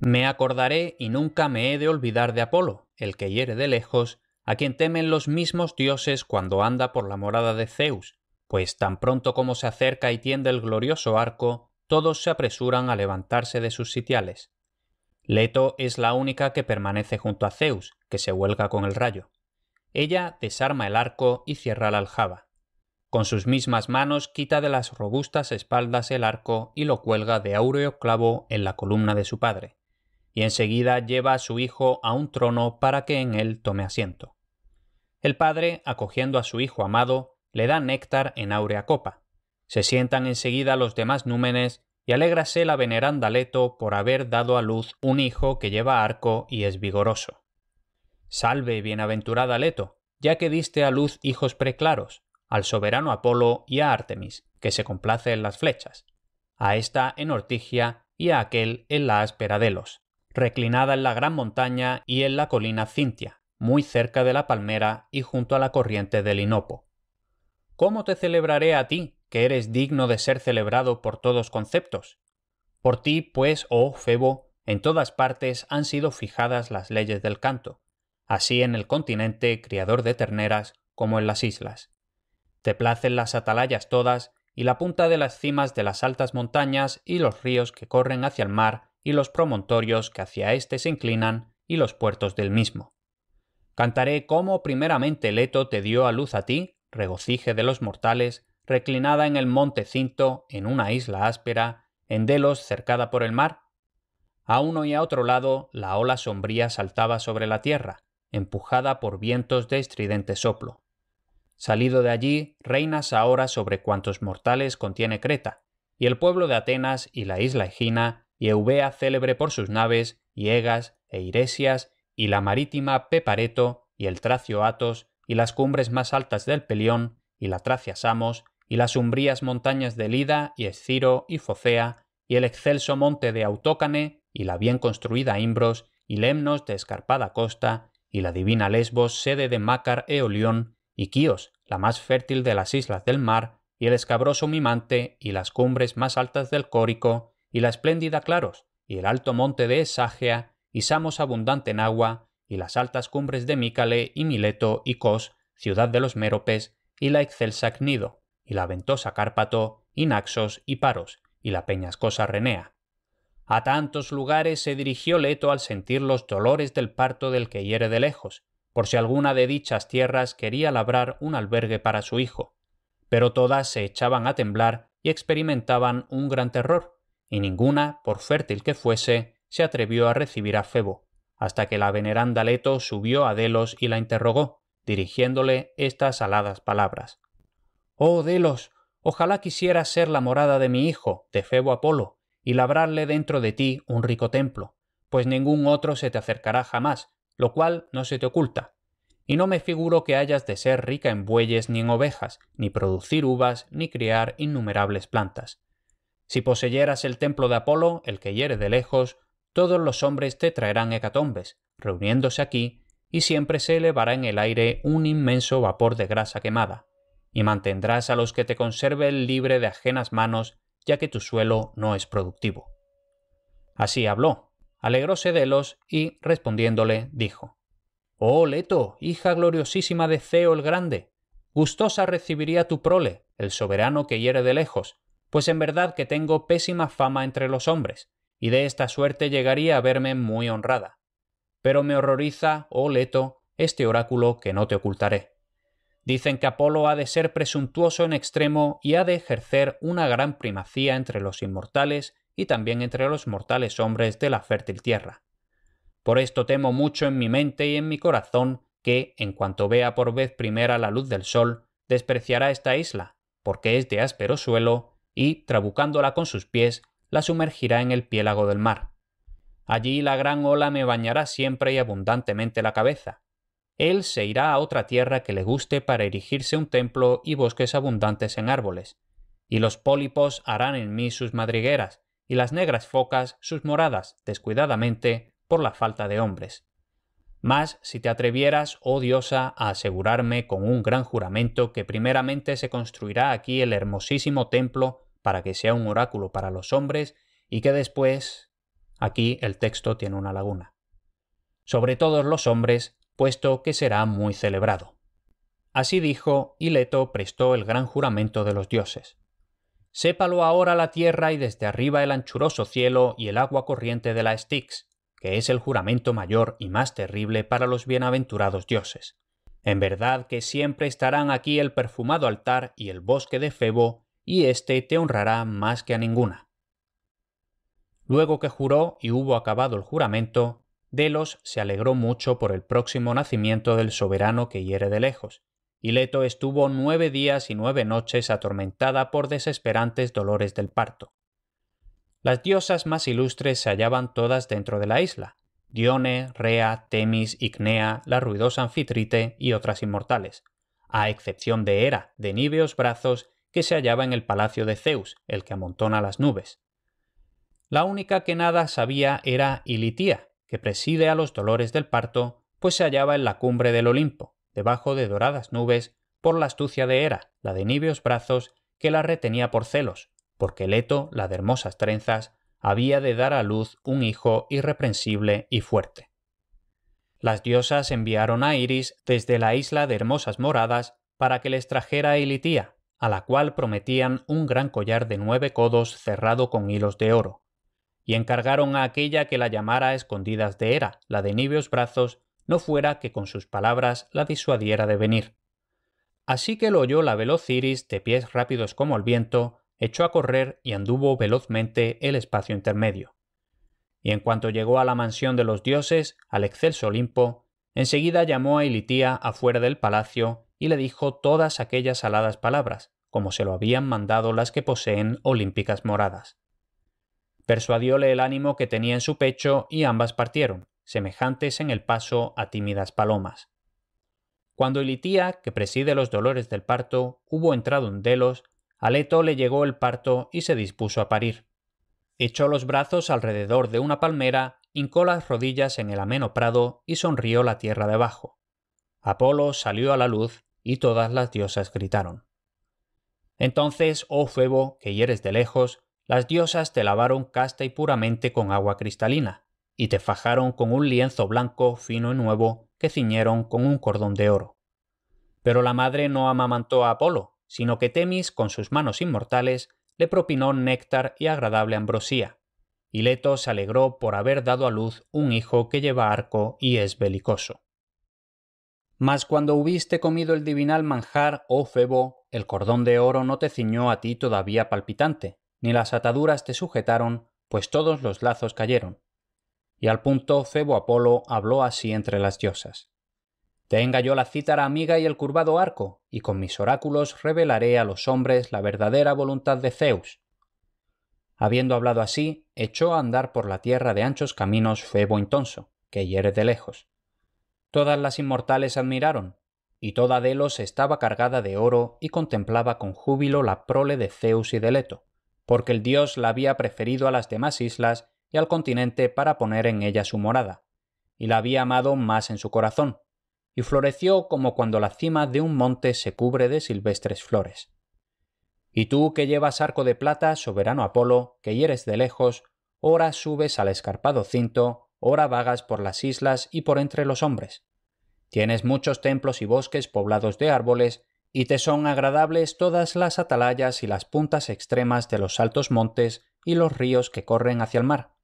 Me acordaré y nunca me he de olvidar de Apolo, el que hiere de lejos, a quien temen los mismos dioses cuando anda por la morada de Zeus, pues tan pronto como se acerca y tiende el glorioso arco, todos se apresuran a levantarse de sus sitiales. Leto es la única que permanece junto a Zeus, que se huelga con el rayo. Ella desarma el arco y cierra la aljaba. Con sus mismas manos quita de las robustas espaldas el arco y lo cuelga de áureo clavo en la columna de su padre y enseguida lleva a su hijo a un trono para que en él tome asiento. El padre, acogiendo a su hijo amado, le da néctar en áurea copa. Se sientan enseguida los demás númenes y alégrase la veneranda Leto por haber dado a luz un hijo que lleva arco y es vigoroso. Salve, bienaventurada Leto, ya que diste a luz hijos preclaros, al soberano Apolo y a Artemis, que se complace en las flechas, a esta en Ortigia y a aquel en la áspera reclinada en la gran montaña y en la colina Cintia, muy cerca de la palmera y junto a la corriente del Inopo. ¿Cómo te celebraré a ti, que eres digno de ser celebrado por todos conceptos? Por ti, pues, oh Febo, en todas partes han sido fijadas las leyes del canto, así en el continente, criador de terneras, como en las islas. Te placen las atalayas todas y la punta de las cimas de las altas montañas y los ríos que corren hacia el mar y los promontorios que hacia éste se inclinan y los puertos del mismo. Cantaré cómo primeramente Leto te dio a luz a ti, regocije de los mortales, reclinada en el monte Cinto, en una isla áspera, en Delos cercada por el mar. A uno y a otro lado la ola sombría saltaba sobre la tierra, empujada por vientos de estridente soplo. Salido de allí, reinas ahora sobre cuantos mortales contiene Creta, y el pueblo de Atenas y la isla Egina y Eubea célebre por sus naves, Egas, e Iresias, y la marítima Pepareto, y el Tracio Atos, y las cumbres más altas del Pelión, y la Tracia Samos, y las umbrías montañas de Lida, y Esciro, y Focea, y el excelso monte de Autócane, y la bien construida Imbros, y Lemnos de escarpada costa, y la divina Lesbos, sede de Mácar Eolión, y Quíos, la más fértil de las islas del mar, y el escabroso Mimante, y las cumbres más altas del Córico, y la espléndida Claros, y el alto monte de Esagea, y Samos abundante en agua, y las altas cumbres de Mícale y Mileto y Cos, ciudad de los Méropes, y la excelsa Cnido, y la ventosa Cárpato, y Naxos y Paros, y la peñascosa Renea. A tantos lugares se dirigió Leto al sentir los dolores del parto del que hiere de lejos, por si alguna de dichas tierras quería labrar un albergue para su hijo. Pero todas se echaban a temblar y experimentaban un gran terror, y ninguna, por fértil que fuese, se atrevió a recibir a Febo, hasta que la veneranda Leto subió a Delos y la interrogó, dirigiéndole estas aladas palabras. Oh Delos, ojalá quisieras ser la morada de mi hijo, de Febo Apolo, y labrarle dentro de ti un rico templo, pues ningún otro se te acercará jamás, lo cual no se te oculta. Y no me figuro que hayas de ser rica en bueyes ni en ovejas, ni producir uvas, ni criar innumerables plantas. Si poseyeras el templo de Apolo, el que hiere de lejos, todos los hombres te traerán hecatombes, reuniéndose aquí, y siempre se elevará en el aire un inmenso vapor de grasa quemada, y mantendrás a los que te conserven libre de ajenas manos, ya que tu suelo no es productivo. Así habló, alegróse de los, y, respondiéndole, dijo, Oh Leto, hija gloriosísima de Ceo el Grande, gustosa recibiría tu prole, el soberano que hiere de lejos, pues en verdad que tengo pésima fama entre los hombres, y de esta suerte llegaría a verme muy honrada. Pero me horroriza, oh Leto, este oráculo que no te ocultaré. Dicen que Apolo ha de ser presuntuoso en extremo y ha de ejercer una gran primacía entre los inmortales y también entre los mortales hombres de la fértil tierra. Por esto temo mucho en mi mente y en mi corazón que, en cuanto vea por vez primera la luz del sol, despreciará esta isla, porque es de áspero suelo y, trabucándola con sus pies, la sumergirá en el piélago del mar. Allí la gran ola me bañará siempre y abundantemente la cabeza. Él se irá a otra tierra que le guste para erigirse un templo y bosques abundantes en árboles. Y los pólipos harán en mí sus madrigueras, y las negras focas sus moradas, descuidadamente, por la falta de hombres. Mas si te atrevieras, oh diosa, a asegurarme con un gran juramento que primeramente se construirá aquí el hermosísimo templo para que sea un oráculo para los hombres y que después... Aquí el texto tiene una laguna. Sobre todos los hombres, puesto que será muy celebrado. Así dijo, y Leto prestó el gran juramento de los dioses. Sépalo ahora la tierra y desde arriba el anchuroso cielo y el agua corriente de la Styx, que es el juramento mayor y más terrible para los bienaventurados dioses. En verdad que siempre estarán aquí el perfumado altar y el bosque de Febo, y éste te honrará más que a ninguna. Luego que juró y hubo acabado el juramento, Delos se alegró mucho por el próximo nacimiento del soberano que hiere de lejos, y Leto estuvo nueve días y nueve noches atormentada por desesperantes dolores del parto. Las diosas más ilustres se hallaban todas dentro de la isla, Dione, Rea, Temis, Icnea, la ruidosa Anfitrite y otras inmortales, a excepción de Hera, de Niveos brazos, que se hallaba en el palacio de Zeus, el que amontona las nubes. La única que nada sabía era Ilitía, que preside a los dolores del parto, pues se hallaba en la cumbre del Olimpo, debajo de doradas nubes, por la astucia de Hera, la de Niveos brazos, que la retenía por celos, porque Leto, la de hermosas trenzas, había de dar a luz un hijo irreprensible y fuerte. Las diosas enviaron a Iris desde la isla de hermosas moradas para que les trajera a Ilitía, a la cual prometían un gran collar de nueve codos cerrado con hilos de oro, y encargaron a aquella que la llamara a escondidas de Hera, la de niveos brazos, no fuera que con sus palabras la disuadiera de venir. Así que lo oyó la veloz Iris de pies rápidos como el viento, echó a correr y anduvo velozmente el espacio intermedio. Y en cuanto llegó a la mansión de los dioses, al excelso Olimpo, enseguida llamó a Ilitía afuera del palacio y le dijo todas aquellas aladas palabras, como se lo habían mandado las que poseen olímpicas moradas. Persuadióle el ánimo que tenía en su pecho y ambas partieron, semejantes en el paso a tímidas palomas. Cuando Ilitía, que preside los dolores del parto, hubo entrado en Delos, Aleto le llegó el parto y se dispuso a parir. Echó los brazos alrededor de una palmera, hincó las rodillas en el ameno prado y sonrió la tierra debajo. Apolo salió a la luz y todas las diosas gritaron. Entonces, oh Febo, que hieres de lejos, las diosas te lavaron casta y puramente con agua cristalina, y te fajaron con un lienzo blanco fino y nuevo que ciñeron con un cordón de oro. Pero la madre no amamantó a Apolo, sino que Temis, con sus manos inmortales, le propinó néctar y agradable ambrosía. Y Leto se alegró por haber dado a luz un hijo que lleva arco y es belicoso. Mas cuando hubiste comido el divinal manjar, oh Febo, el cordón de oro no te ciñó a ti todavía palpitante, ni las ataduras te sujetaron, pues todos los lazos cayeron. Y al punto Febo Apolo habló así entre las diosas. Tenga yo la cítara amiga y el curvado arco, y con mis oráculos revelaré a los hombres la verdadera voluntad de Zeus. Habiendo hablado así, echó a andar por la tierra de anchos caminos Febo Intonso, que hiere de lejos. Todas las inmortales admiraron, y toda Delos estaba cargada de oro y contemplaba con júbilo la prole de Zeus y de Leto, porque el dios la había preferido a las demás islas y al continente para poner en ella su morada, y la había amado más en su corazón y floreció como cuando la cima de un monte se cubre de silvestres flores. Y tú que llevas arco de plata, soberano Apolo, que hieres de lejos, ora subes al escarpado cinto, ora vagas por las islas y por entre los hombres. Tienes muchos templos y bosques poblados de árboles, y te son agradables todas las atalayas y las puntas extremas de los altos montes y los ríos que corren hacia el mar.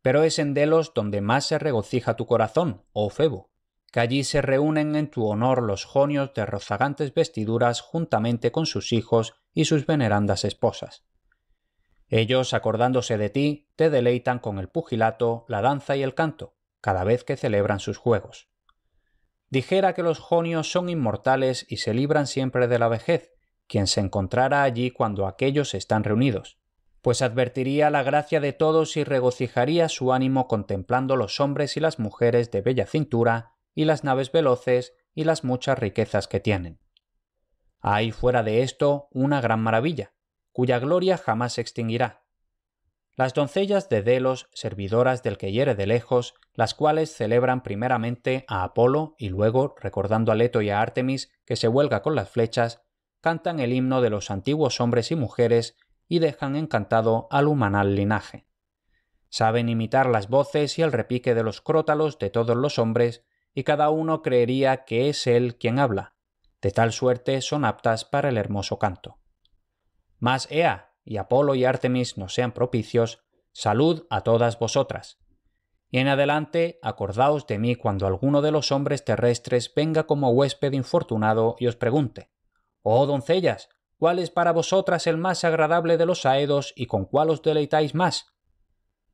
Pero es en Delos donde más se regocija tu corazón, oh Febo, que allí se reúnen en tu honor los jonios de rozagantes vestiduras juntamente con sus hijos y sus venerandas esposas. Ellos, acordándose de ti, te deleitan con el pugilato, la danza y el canto, cada vez que celebran sus juegos. Dijera que los jonios son inmortales y se libran siempre de la vejez, quien se encontrara allí cuando aquellos están reunidos, pues advertiría la gracia de todos y regocijaría su ánimo contemplando los hombres y las mujeres de bella cintura y las naves veloces y las muchas riquezas que tienen. Hay fuera de esto una gran maravilla, cuya gloria jamás se extinguirá. Las doncellas de Delos, servidoras del que hiere de lejos, las cuales celebran primeramente a Apolo y luego, recordando a Leto y a Artemis, que se huelga con las flechas, cantan el himno de los antiguos hombres y mujeres y dejan encantado al humanal linaje. Saben imitar las voces y el repique de los crótalos de todos los hombres y cada uno creería que es él quien habla. De tal suerte son aptas para el hermoso canto. Mas ea, y Apolo y Artemis nos sean propicios, salud a todas vosotras. Y en adelante acordaos de mí cuando alguno de los hombres terrestres venga como huésped infortunado y os pregunte, Oh doncellas, ¿cuál es para vosotras el más agradable de los aedos y con cuál os deleitáis más?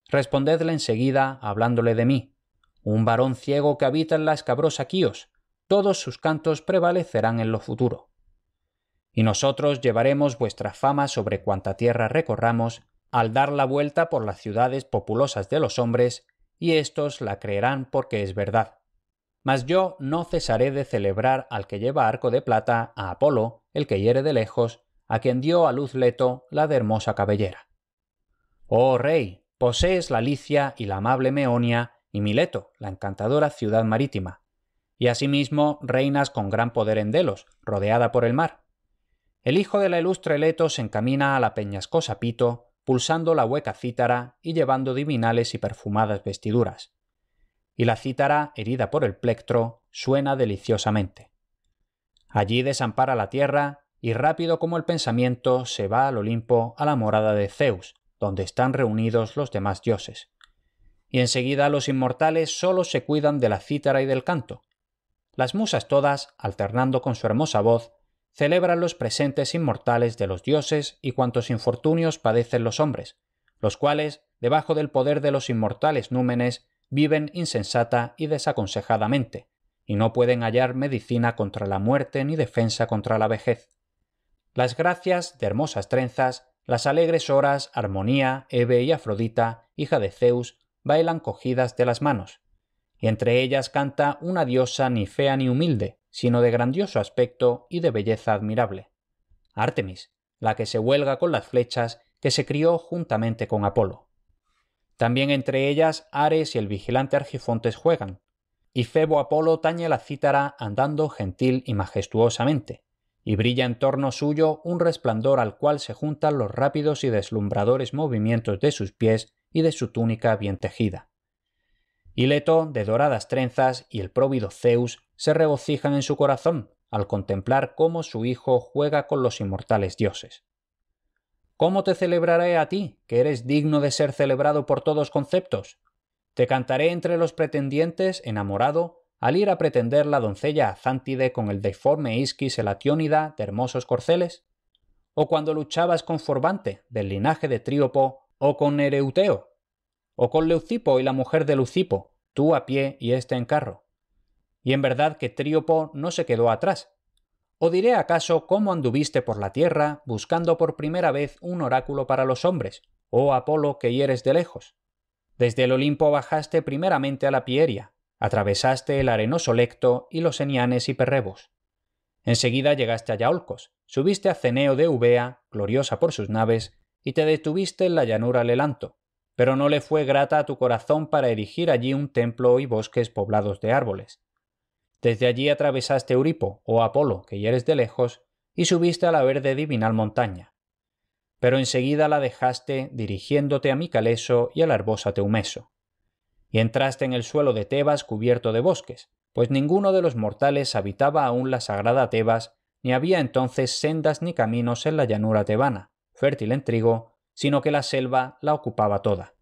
Respondedle enseguida hablándole de mí, un varón ciego que habita en la escabrosa Quíos. Todos sus cantos prevalecerán en lo futuro. Y nosotros llevaremos vuestra fama sobre cuanta tierra recorramos, al dar la vuelta por las ciudades populosas de los hombres, y éstos la creerán porque es verdad. Mas yo no cesaré de celebrar al que lleva arco de plata, a Apolo, el que hiere de lejos, a quien dio a luz Leto la de hermosa cabellera. Oh rey, posees la Licia y la amable Meonia, y Mileto, la encantadora ciudad marítima, y asimismo reinas con gran poder en Delos, rodeada por el mar. El hijo de la ilustre Leto se encamina a la peñascosa Pito, pulsando la hueca cítara y llevando divinales y perfumadas vestiduras. Y la cítara, herida por el plectro, suena deliciosamente. Allí desampara la tierra y rápido como el pensamiento se va al Olimpo a la morada de Zeus, donde están reunidos los demás dioses y enseguida los inmortales sólo se cuidan de la cítara y del canto. Las musas todas, alternando con su hermosa voz, celebran los presentes inmortales de los dioses y cuantos infortunios padecen los hombres, los cuales, debajo del poder de los inmortales númenes, viven insensata y desaconsejadamente, y no pueden hallar medicina contra la muerte ni defensa contra la vejez. Las gracias de hermosas trenzas, las alegres horas, Armonía, Eve y Afrodita, hija de Zeus, bailan cogidas de las manos, y entre ellas canta una diosa ni fea ni humilde, sino de grandioso aspecto y de belleza admirable. Artemis, la que se huelga con las flechas, que se crió juntamente con Apolo. También entre ellas Ares y el vigilante Argifontes juegan, y Febo Apolo tañe la cítara andando gentil y majestuosamente, y brilla en torno suyo un resplandor al cual se juntan los rápidos y deslumbradores movimientos de sus pies y de su túnica bien tejida. Hileto, de doradas trenzas, y el próvido Zeus se regocijan en su corazón al contemplar cómo su hijo juega con los inmortales dioses. ¿Cómo te celebraré a ti, que eres digno de ser celebrado por todos conceptos? Te cantaré entre los pretendientes, enamorado, al ir a pretender la doncella Azántide con el deforme Isquis el de hermosos corceles, o cuando luchabas con Forbante del linaje de Tríopo, o con Ereuteo, o con Leucipo y la mujer de Lucipo, tú a pie y éste en carro. Y en verdad que Tríopo no se quedó atrás. ¿O diré acaso cómo anduviste por la tierra buscando por primera vez un oráculo para los hombres, oh Apolo que hieres de lejos? Desde el Olimpo bajaste primeramente a la Pieria, Atravesaste el arenoso lecto y los enianes y perrebos. Enseguida llegaste a Yaolcos, subiste a Ceneo de Ubea, gloriosa por sus naves, y te detuviste en la llanura Lelanto, pero no le fue grata a tu corazón para erigir allí un templo y bosques poblados de árboles. Desde allí atravesaste Euripo o Apolo, que eres de lejos, y subiste a la verde divinal montaña. Pero enseguida la dejaste dirigiéndote a Micaleso y la arbosa Teumeso y entraste en el suelo de Tebas cubierto de bosques, pues ninguno de los mortales habitaba aún la sagrada Tebas, ni había entonces sendas ni caminos en la llanura tebana, fértil en trigo, sino que la selva la ocupaba toda.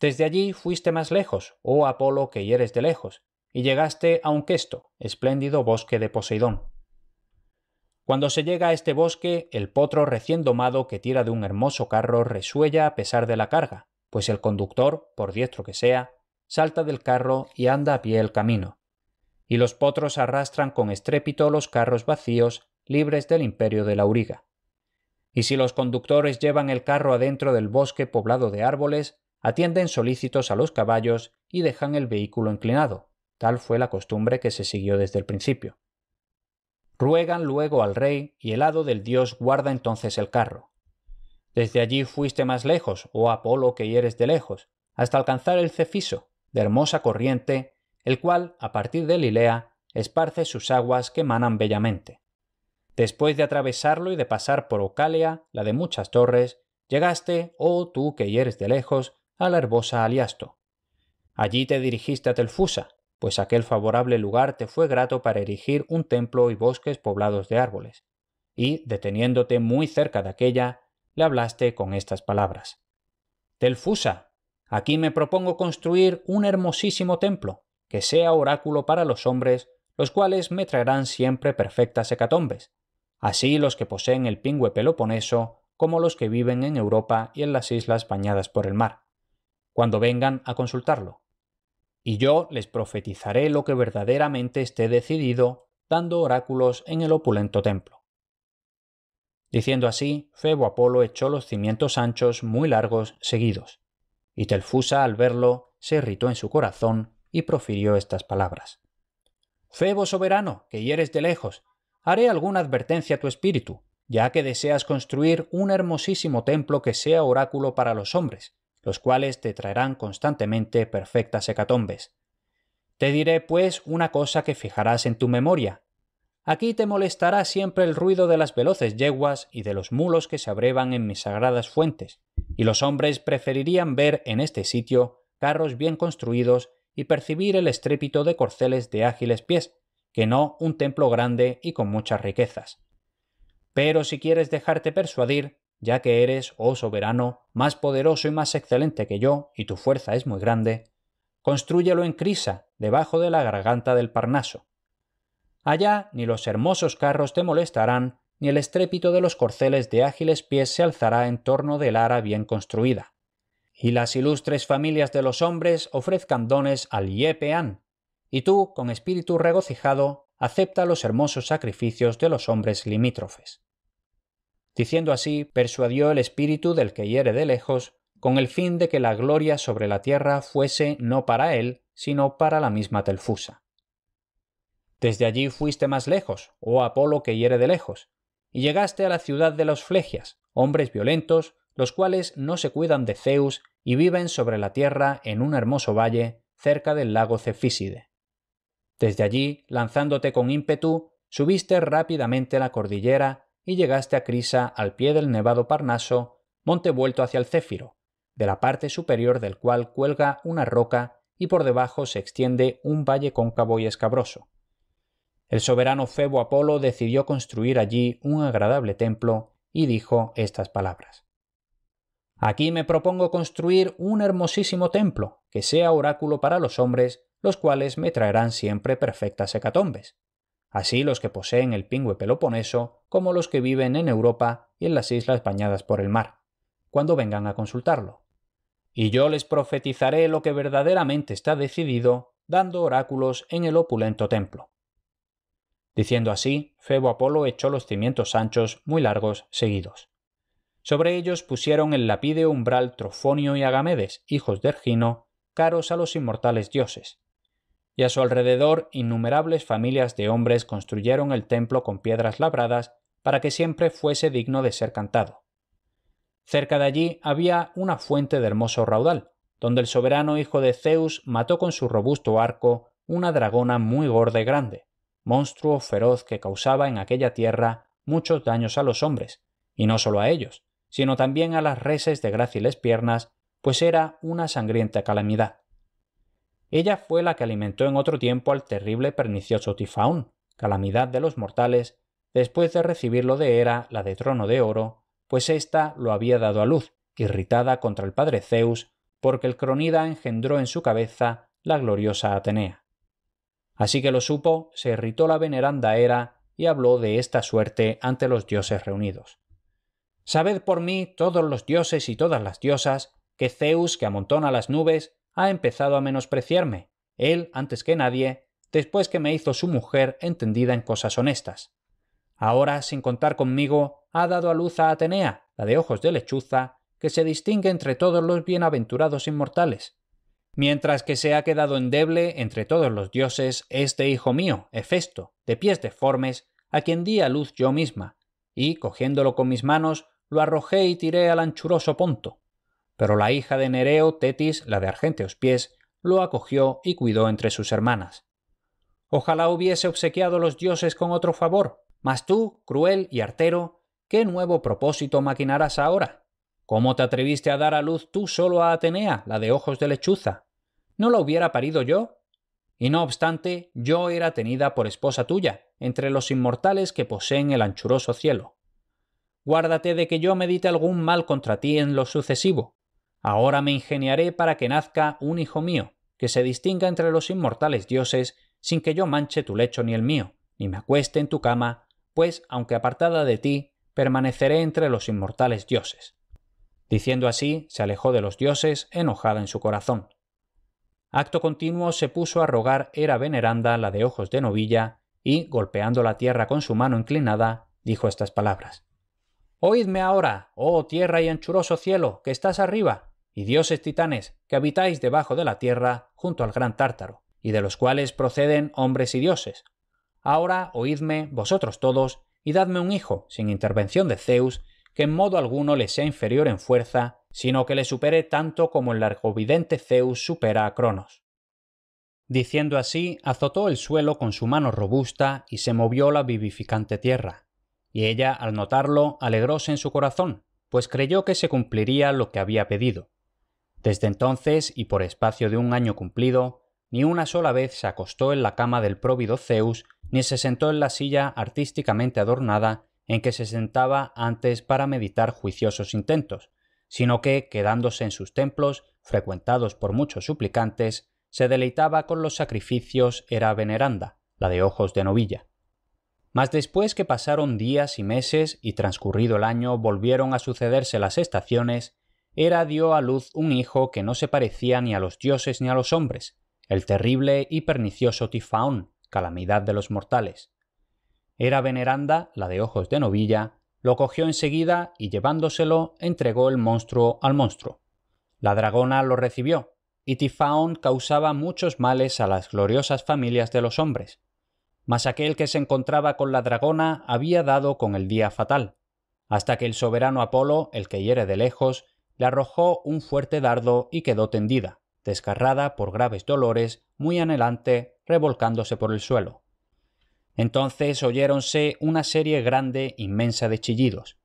Desde allí fuiste más lejos, oh Apolo que hieres de lejos, y llegaste a un questo, espléndido bosque de Poseidón. Cuando se llega a este bosque, el potro recién domado que tira de un hermoso carro resuella a pesar de la carga, pues el conductor, por diestro que sea, salta del carro y anda a pie el camino. Y los potros arrastran con estrépito los carros vacíos, libres del imperio de la auriga. Y si los conductores llevan el carro adentro del bosque poblado de árboles, atienden solícitos a los caballos y dejan el vehículo inclinado. Tal fue la costumbre que se siguió desde el principio. Ruegan luego al rey y el hado del dios guarda entonces el carro. Desde allí fuiste más lejos, oh Apolo que hieres de lejos, hasta alcanzar el Cefiso, de hermosa corriente, el cual, a partir de Lilea, esparce sus aguas que manan bellamente. Después de atravesarlo y de pasar por Ocalea, la de muchas torres, llegaste, oh tú que hieres de lejos, a la herbosa Aliasto. Allí te dirigiste a Telfusa, pues aquel favorable lugar te fue grato para erigir un templo y bosques poblados de árboles. Y, deteniéndote muy cerca de aquella, le hablaste con estas palabras. Telfusa, Aquí me propongo construir un hermosísimo templo, que sea oráculo para los hombres, los cuales me traerán siempre perfectas hecatombes, así los que poseen el pingüe peloponeso como los que viven en Europa y en las islas bañadas por el mar, cuando vengan a consultarlo. Y yo les profetizaré lo que verdaderamente esté decidido, dando oráculos en el opulento templo. Diciendo así, Febo Apolo echó los cimientos anchos muy largos seguidos, y Telfusa, al verlo, se irritó en su corazón y profirió estas palabras. Febo soberano, que hieres de lejos, haré alguna advertencia a tu espíritu, ya que deseas construir un hermosísimo templo que sea oráculo para los hombres, los cuales te traerán constantemente perfectas hecatombes. Te diré, pues, una cosa que fijarás en tu memoria, Aquí te molestará siempre el ruido de las veloces yeguas y de los mulos que se abrevan en mis sagradas fuentes, y los hombres preferirían ver en este sitio carros bien construidos y percibir el estrépito de corceles de ágiles pies, que no un templo grande y con muchas riquezas. Pero si quieres dejarte persuadir, ya que eres, oh soberano, más poderoso y más excelente que yo, y tu fuerza es muy grande, constrúyelo en Crisa, debajo de la garganta del Parnaso, Allá ni los hermosos carros te molestarán, ni el estrépito de los corceles de ágiles pies se alzará en torno del ara bien construida. Y las ilustres familias de los hombres ofrezcan dones al Yepean, y tú, con espíritu regocijado, acepta los hermosos sacrificios de los hombres limítrofes. Diciendo así, persuadió el espíritu del que hiere de lejos, con el fin de que la gloria sobre la tierra fuese no para él, sino para la misma Telfusa. Desde allí fuiste más lejos, oh Apolo que hiere de lejos, y llegaste a la ciudad de los Flegias, hombres violentos, los cuales no se cuidan de Zeus y viven sobre la tierra en un hermoso valle cerca del lago Cefíside. Desde allí, lanzándote con ímpetu, subiste rápidamente la cordillera y llegaste a Crisa al pie del nevado Parnaso, monte vuelto hacia el Céfiro, de la parte superior del cual cuelga una roca y por debajo se extiende un valle cóncavo y escabroso. El soberano Febo Apolo decidió construir allí un agradable templo y dijo estas palabras. Aquí me propongo construir un hermosísimo templo, que sea oráculo para los hombres, los cuales me traerán siempre perfectas hecatombes. Así los que poseen el pingüe Peloponeso, como los que viven en Europa y en las islas bañadas por el mar, cuando vengan a consultarlo. Y yo les profetizaré lo que verdaderamente está decidido, dando oráculos en el opulento templo. Diciendo así, Febo Apolo echó los cimientos anchos, muy largos, seguidos. Sobre ellos pusieron el lapide umbral Trofonio y Agamedes, hijos de Ergino, caros a los inmortales dioses. Y a su alrededor innumerables familias de hombres construyeron el templo con piedras labradas para que siempre fuese digno de ser cantado. Cerca de allí había una fuente de hermoso raudal, donde el soberano hijo de Zeus mató con su robusto arco una dragona muy gorda y grande, monstruo feroz que causaba en aquella tierra muchos daños a los hombres, y no solo a ellos, sino también a las reses de gráciles piernas, pues era una sangrienta calamidad. Ella fue la que alimentó en otro tiempo al terrible pernicioso Tifaón, calamidad de los mortales, después de recibirlo de Hera, la de trono de oro, pues ésta lo había dado a luz, irritada contra el padre Zeus, porque el cronida engendró en su cabeza la gloriosa Atenea. Así que lo supo, se irritó la veneranda era y habló de esta suerte ante los dioses reunidos. Sabed por mí, todos los dioses y todas las diosas, que Zeus, que amontona las nubes, ha empezado a menospreciarme, él antes que nadie, después que me hizo su mujer entendida en cosas honestas. Ahora, sin contar conmigo, ha dado a luz a Atenea, la de ojos de lechuza, que se distingue entre todos los bienaventurados inmortales mientras que se ha quedado endeble entre todos los dioses este hijo mío, Hefesto, de pies deformes, a quien di a luz yo misma, y cogiéndolo con mis manos, lo arrojé y tiré al anchuroso ponto. Pero la hija de Nereo, Tetis, la de argenteos pies, lo acogió y cuidó entre sus hermanas. Ojalá hubiese obsequiado los dioses con otro favor, mas tú, cruel y artero, ¿qué nuevo propósito maquinarás ahora? ¿Cómo te atreviste a dar a luz tú solo a Atenea, la de ojos de lechuza? ¿No la hubiera parido yo? Y no obstante, yo era tenida por esposa tuya, entre los inmortales que poseen el anchuroso cielo. Guárdate de que yo medite algún mal contra ti en lo sucesivo. Ahora me ingeniaré para que nazca un hijo mío, que se distinga entre los inmortales dioses, sin que yo manche tu lecho ni el mío, ni me acueste en tu cama, pues, aunque apartada de ti, permaneceré entre los inmortales dioses. Diciendo así, se alejó de los dioses, enojada en su corazón. Acto continuo se puso a rogar era veneranda la de ojos de novilla, y, golpeando la tierra con su mano inclinada, dijo estas palabras. Oídme ahora, oh tierra y anchuroso cielo, que estás arriba, y dioses titanes, que habitáis debajo de la tierra, junto al gran Tártaro, y de los cuales proceden hombres y dioses. Ahora oídme, vosotros todos, y dadme un hijo, sin intervención de Zeus, que en modo alguno le sea inferior en fuerza, sino que le supere tanto como el largovidente Zeus supera a Cronos. Diciendo así, azotó el suelo con su mano robusta y se movió la vivificante tierra. Y ella, al notarlo, alegróse en su corazón, pues creyó que se cumpliría lo que había pedido. Desde entonces, y por espacio de un año cumplido, ni una sola vez se acostó en la cama del próvido Zeus, ni se sentó en la silla artísticamente adornada en que se sentaba antes para meditar juiciosos intentos, sino que, quedándose en sus templos, frecuentados por muchos suplicantes, se deleitaba con los sacrificios era veneranda, la de ojos de novilla. Mas después que pasaron días y meses y transcurrido el año volvieron a sucederse las estaciones, Era dio a luz un hijo que no se parecía ni a los dioses ni a los hombres, el terrible y pernicioso Tifaón, calamidad de los mortales, era veneranda la de ojos de novilla, lo cogió enseguida y llevándoselo entregó el monstruo al monstruo. La dragona lo recibió, y Tifaón causaba muchos males a las gloriosas familias de los hombres. Mas aquel que se encontraba con la dragona había dado con el día fatal, hasta que el soberano Apolo, el que hiere de lejos, le arrojó un fuerte dardo y quedó tendida, descarrada por graves dolores, muy anhelante, revolcándose por el suelo. Entonces oyéronse una serie grande, inmensa de chillidos,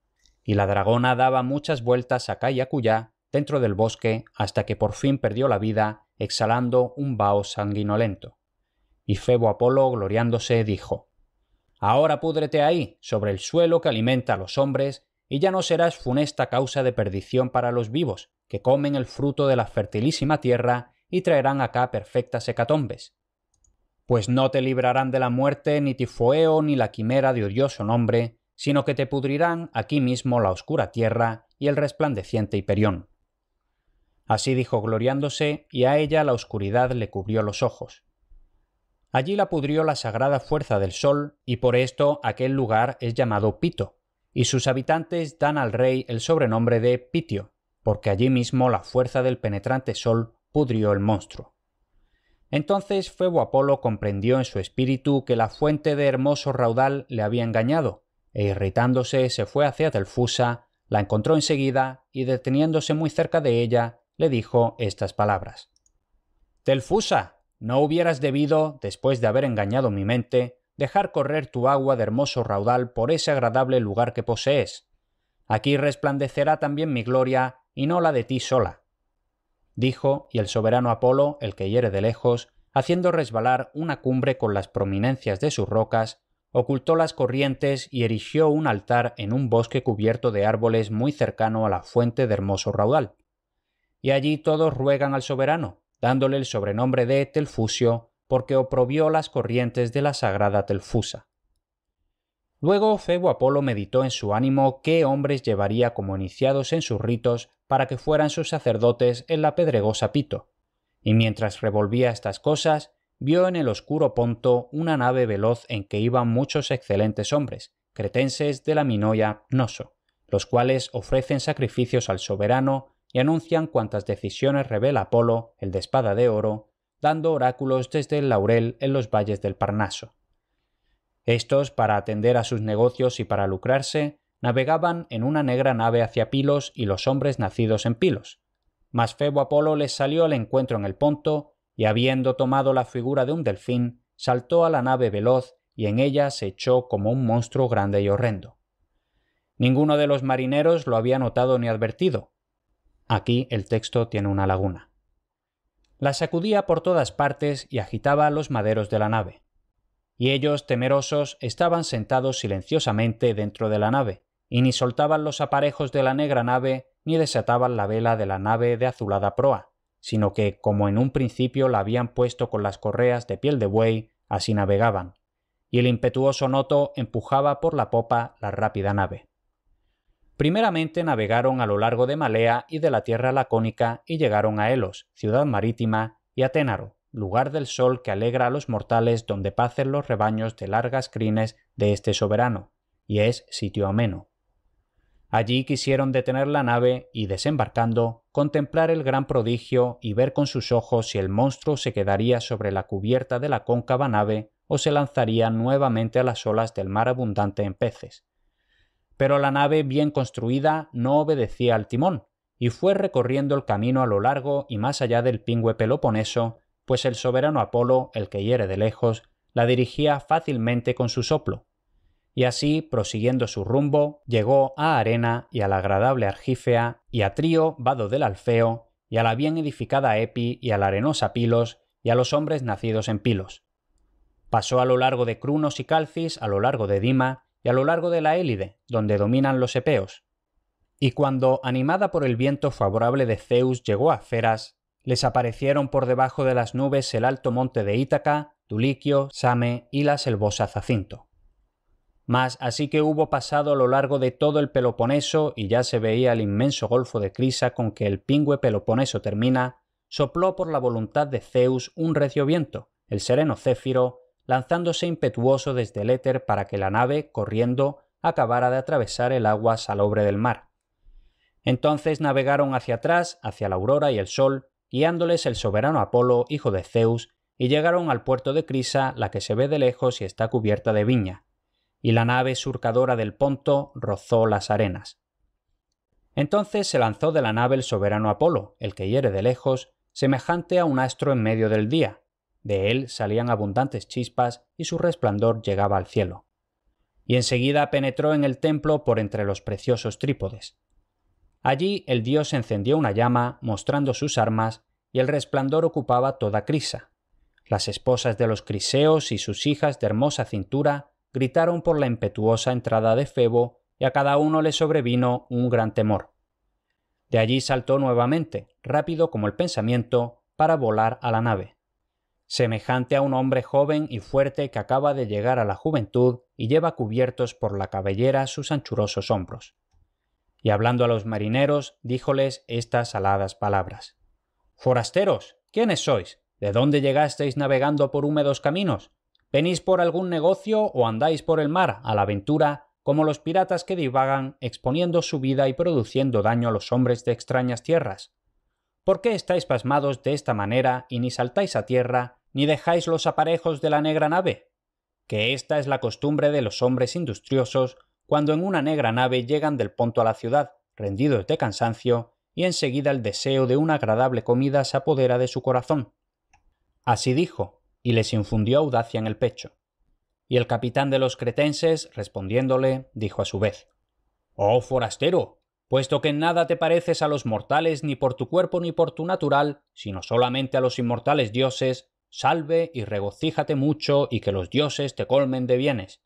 y la dragona daba muchas vueltas acá y acullá dentro del bosque hasta que por fin perdió la vida, exhalando un vaho sanguinolento. Y Febo Apolo, gloriándose, dijo: Ahora púdrete ahí, sobre el suelo que alimenta a los hombres, y ya no serás funesta causa de perdición para los vivos, que comen el fruto de la fertilísima tierra y traerán acá perfectas hecatombes pues no te librarán de la muerte ni Tifoeo ni la quimera de odioso nombre, sino que te pudrirán aquí mismo la oscura tierra y el resplandeciente Hiperión. Así dijo gloriándose, y a ella la oscuridad le cubrió los ojos. Allí la pudrió la sagrada fuerza del sol, y por esto aquel lugar es llamado Pito, y sus habitantes dan al rey el sobrenombre de Pitio, porque allí mismo la fuerza del penetrante sol pudrió el monstruo. Entonces Febo Apolo comprendió en su espíritu que la fuente de hermoso raudal le había engañado, e irritándose se fue hacia Telfusa, la encontró enseguida y deteniéndose muy cerca de ella, le dijo estas palabras. Telfusa, no hubieras debido, después de haber engañado mi mente, dejar correr tu agua de hermoso raudal por ese agradable lugar que posees. Aquí resplandecerá también mi gloria y no la de ti sola dijo, y el soberano Apolo, el que hiere de lejos, haciendo resbalar una cumbre con las prominencias de sus rocas, ocultó las corrientes y erigió un altar en un bosque cubierto de árboles muy cercano a la fuente de hermoso raudal. Y allí todos ruegan al soberano, dándole el sobrenombre de Telfusio, porque oprobió las corrientes de la sagrada Telfusa. Luego Febo Apolo meditó en su ánimo qué hombres llevaría como iniciados en sus ritos para que fueran sus sacerdotes en la pedregosa Pito. Y mientras revolvía estas cosas, vio en el oscuro Ponto una nave veloz en que iban muchos excelentes hombres, cretenses de la Minoya Noso, los cuales ofrecen sacrificios al soberano y anuncian cuantas decisiones revela Apolo, el de espada de oro, dando oráculos desde el laurel en los valles del Parnaso. Estos, para atender a sus negocios y para lucrarse, navegaban en una negra nave hacia Pilos y los hombres nacidos en Pilos. Mas Febo Apolo les salió al encuentro en el Ponto, y habiendo tomado la figura de un delfín, saltó a la nave veloz y en ella se echó como un monstruo grande y horrendo. Ninguno de los marineros lo había notado ni advertido. Aquí el texto tiene una laguna. La sacudía por todas partes y agitaba los maderos de la nave. Y ellos, temerosos, estaban sentados silenciosamente dentro de la nave, y ni soltaban los aparejos de la negra nave ni desataban la vela de la nave de azulada proa, sino que, como en un principio la habían puesto con las correas de piel de buey, así navegaban, y el impetuoso Noto empujaba por la popa la rápida nave. Primeramente navegaron a lo largo de Malea y de la tierra lacónica y llegaron a Helos, ciudad marítima, y a Ténaro, lugar del sol que alegra a los mortales donde pacen los rebaños de largas crines de este soberano, y es sitio ameno Allí quisieron detener la nave y, desembarcando, contemplar el gran prodigio y ver con sus ojos si el monstruo se quedaría sobre la cubierta de la cóncava nave o se lanzaría nuevamente a las olas del mar abundante en peces. Pero la nave bien construida no obedecía al timón, y fue recorriendo el camino a lo largo y más allá del pingüe Peloponeso, pues el soberano Apolo, el que hiere de lejos, la dirigía fácilmente con su soplo, y así, prosiguiendo su rumbo, llegó a Arena y a la agradable Argífea, y a Trío, vado del Alfeo, y a la bien edificada Epi, y a la arenosa Pilos, y a los hombres nacidos en Pilos. Pasó a lo largo de Crunos y Calcis, a lo largo de Dima, y a lo largo de la Élide, donde dominan los epeos. Y cuando, animada por el viento favorable de Zeus, llegó a Feras, les aparecieron por debajo de las nubes el alto monte de Ítaca, Tuliquio, Same y la selvosa Zacinto. Mas así que hubo pasado a lo largo de todo el Peloponeso y ya se veía el inmenso golfo de Crisa con que el pingüe Peloponeso termina, sopló por la voluntad de Zeus un recio viento, el sereno Céfiro, lanzándose impetuoso desde el éter para que la nave, corriendo, acabara de atravesar el agua salobre del mar. Entonces navegaron hacia atrás, hacia la aurora y el sol, guiándoles el soberano Apolo, hijo de Zeus, y llegaron al puerto de Crisa, la que se ve de lejos y está cubierta de viña y la nave surcadora del Ponto rozó las arenas. Entonces se lanzó de la nave el soberano Apolo, el que hiere de lejos, semejante a un astro en medio del día. De él salían abundantes chispas y su resplandor llegaba al cielo. Y enseguida penetró en el templo por entre los preciosos trípodes. Allí el dios encendió una llama, mostrando sus armas, y el resplandor ocupaba toda Crisa. Las esposas de los criseos y sus hijas de hermosa cintura gritaron por la impetuosa entrada de Febo y a cada uno le sobrevino un gran temor. De allí saltó nuevamente, rápido como el pensamiento, para volar a la nave. Semejante a un hombre joven y fuerte que acaba de llegar a la juventud y lleva cubiertos por la cabellera sus anchurosos hombros. Y hablando a los marineros, díjoles estas aladas palabras. Forasteros, ¿quiénes sois? ¿De dónde llegasteis navegando por húmedos caminos? ¿Venís por algún negocio o andáis por el mar a la aventura como los piratas que divagan exponiendo su vida y produciendo daño a los hombres de extrañas tierras? ¿Por qué estáis pasmados de esta manera y ni saltáis a tierra ni dejáis los aparejos de la negra nave? Que esta es la costumbre de los hombres industriosos cuando en una negra nave llegan del ponto a la ciudad, rendidos de cansancio, y enseguida el deseo de una agradable comida se apodera de su corazón. Así dijo, y les infundió audacia en el pecho. Y el capitán de los cretenses, respondiéndole, dijo a su vez Oh forastero, puesto que en nada te pareces a los mortales ni por tu cuerpo ni por tu natural, sino solamente a los inmortales dioses, salve y regocíjate mucho y que los dioses te colmen de bienes.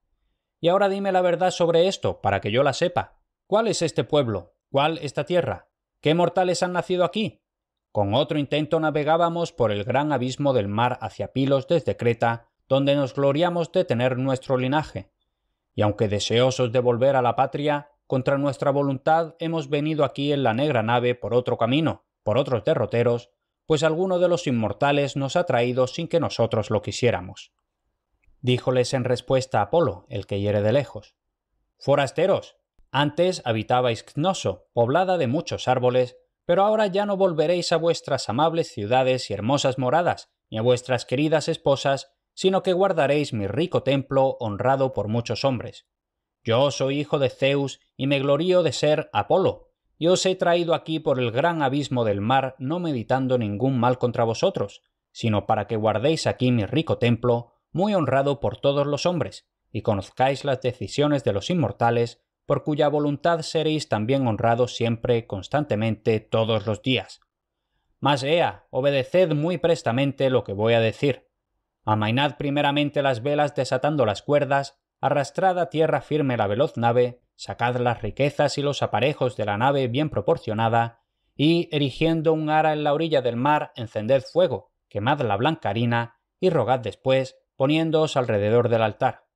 Y ahora dime la verdad sobre esto, para que yo la sepa. ¿Cuál es este pueblo? ¿Cuál esta tierra? ¿Qué mortales han nacido aquí? Con otro intento navegábamos por el gran abismo del mar hacia Pilos desde Creta, donde nos gloriamos de tener nuestro linaje. Y aunque deseosos de volver a la patria, contra nuestra voluntad hemos venido aquí en la negra nave por otro camino, por otros derroteros, pues alguno de los inmortales nos ha traído sin que nosotros lo quisiéramos. Díjoles en respuesta Apolo, el que hiere de lejos. Forasteros, antes habitaba Cnoso, poblada de muchos árboles, pero ahora ya no volveréis a vuestras amables ciudades y hermosas moradas, ni a vuestras queridas esposas, sino que guardaréis mi rico templo honrado por muchos hombres. Yo soy hijo de Zeus y me glorío de ser Apolo, y os he traído aquí por el gran abismo del mar no meditando ningún mal contra vosotros, sino para que guardéis aquí mi rico templo, muy honrado por todos los hombres, y conozcáis las decisiones de los inmortales por cuya voluntad seréis también honrados siempre, constantemente, todos los días. Mas ea, obedeced muy prestamente lo que voy a decir. Amainad primeramente las velas desatando las cuerdas, arrastrad a tierra firme la veloz nave, sacad las riquezas y los aparejos de la nave bien proporcionada, y, erigiendo un ara en la orilla del mar, encended fuego, quemad la blanca harina, y rogad después, poniéndoos alrededor del altar.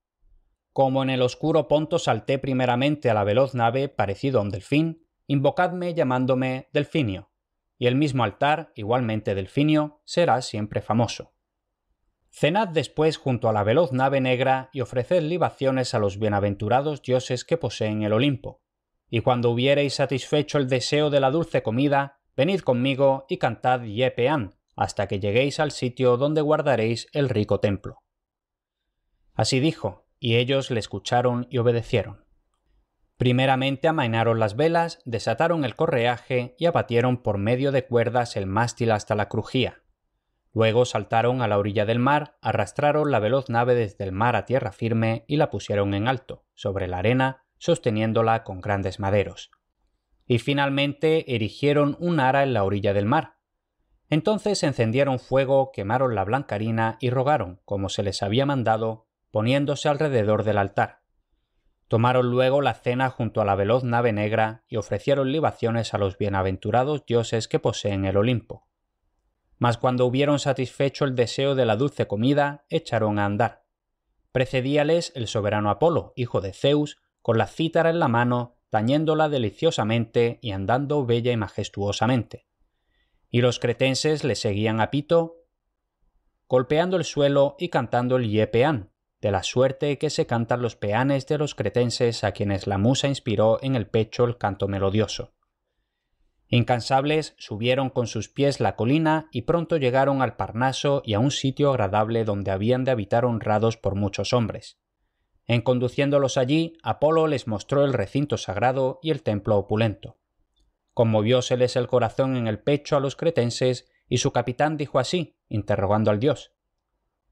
Como en el oscuro ponto salté primeramente a la veloz nave parecido a un delfín, invocadme llamándome Delfinio, y el mismo altar, igualmente Delfinio, será siempre famoso. Cenad después junto a la veloz nave negra y ofreced libaciones a los bienaventurados dioses que poseen el Olimpo. Y cuando hubiereis satisfecho el deseo de la dulce comida, venid conmigo y cantad Yepean, hasta que lleguéis al sitio donde guardaréis el rico templo. Así dijo, y ellos le escucharon y obedecieron. Primeramente amainaron las velas, desataron el correaje y abatieron por medio de cuerdas el mástil hasta la crujía. Luego saltaron a la orilla del mar, arrastraron la veloz nave desde el mar a tierra firme y la pusieron en alto, sobre la arena, sosteniéndola con grandes maderos. Y finalmente erigieron un ara en la orilla del mar. Entonces encendieron fuego, quemaron la blancarina y rogaron, como se les había mandado, poniéndose alrededor del altar. Tomaron luego la cena junto a la veloz nave negra y ofrecieron libaciones a los bienaventurados dioses que poseen el Olimpo. Mas cuando hubieron satisfecho el deseo de la dulce comida, echaron a andar. Precedíales el soberano Apolo, hijo de Zeus, con la cítara en la mano, tañéndola deliciosamente y andando bella y majestuosamente. Y los cretenses le seguían a Pito, golpeando el suelo y cantando el yepeán, de la suerte que se cantan los peanes de los cretenses a quienes la musa inspiró en el pecho el canto melodioso. Incansables subieron con sus pies la colina y pronto llegaron al Parnaso y a un sitio agradable donde habían de habitar honrados por muchos hombres. En conduciéndolos allí, Apolo les mostró el recinto sagrado y el templo opulento. Conmovióseles el corazón en el pecho a los cretenses, y su capitán dijo así, interrogando al dios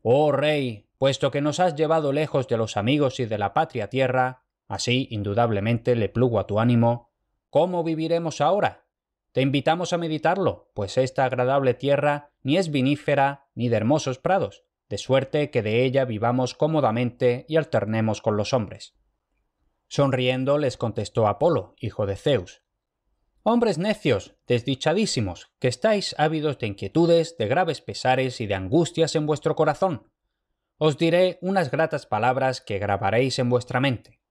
Oh rey, puesto que nos has llevado lejos de los amigos y de la patria tierra, así indudablemente le plugo a tu ánimo, ¿cómo viviremos ahora? Te invitamos a meditarlo, pues esta agradable tierra ni es vinífera ni de hermosos prados, de suerte que de ella vivamos cómodamente y alternemos con los hombres. Sonriendo les contestó Apolo, hijo de Zeus. Hombres necios, desdichadísimos, que estáis ávidos de inquietudes, de graves pesares y de angustias en vuestro corazón os diré unas gratas palabras que grabaréis en vuestra mente.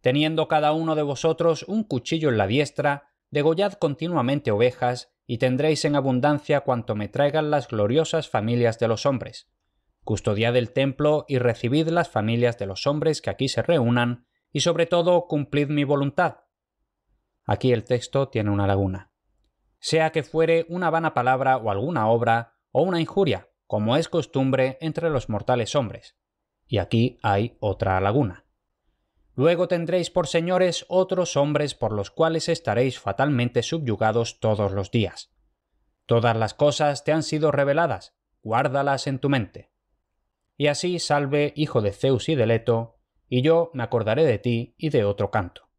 Teniendo cada uno de vosotros un cuchillo en la diestra, degollad continuamente ovejas, y tendréis en abundancia cuanto me traigan las gloriosas familias de los hombres. Custodiad el templo y recibid las familias de los hombres que aquí se reúnan, y sobre todo cumplid mi voluntad. Aquí el texto tiene una laguna. Sea que fuere una vana palabra o alguna obra, o una injuria, como es costumbre entre los mortales hombres. Y aquí hay otra laguna. Luego tendréis por señores otros hombres por los cuales estaréis fatalmente subyugados todos los días. Todas las cosas te han sido reveladas, guárdalas en tu mente. Y así salve, hijo de Zeus y de Leto, y yo me acordaré de ti y de otro canto.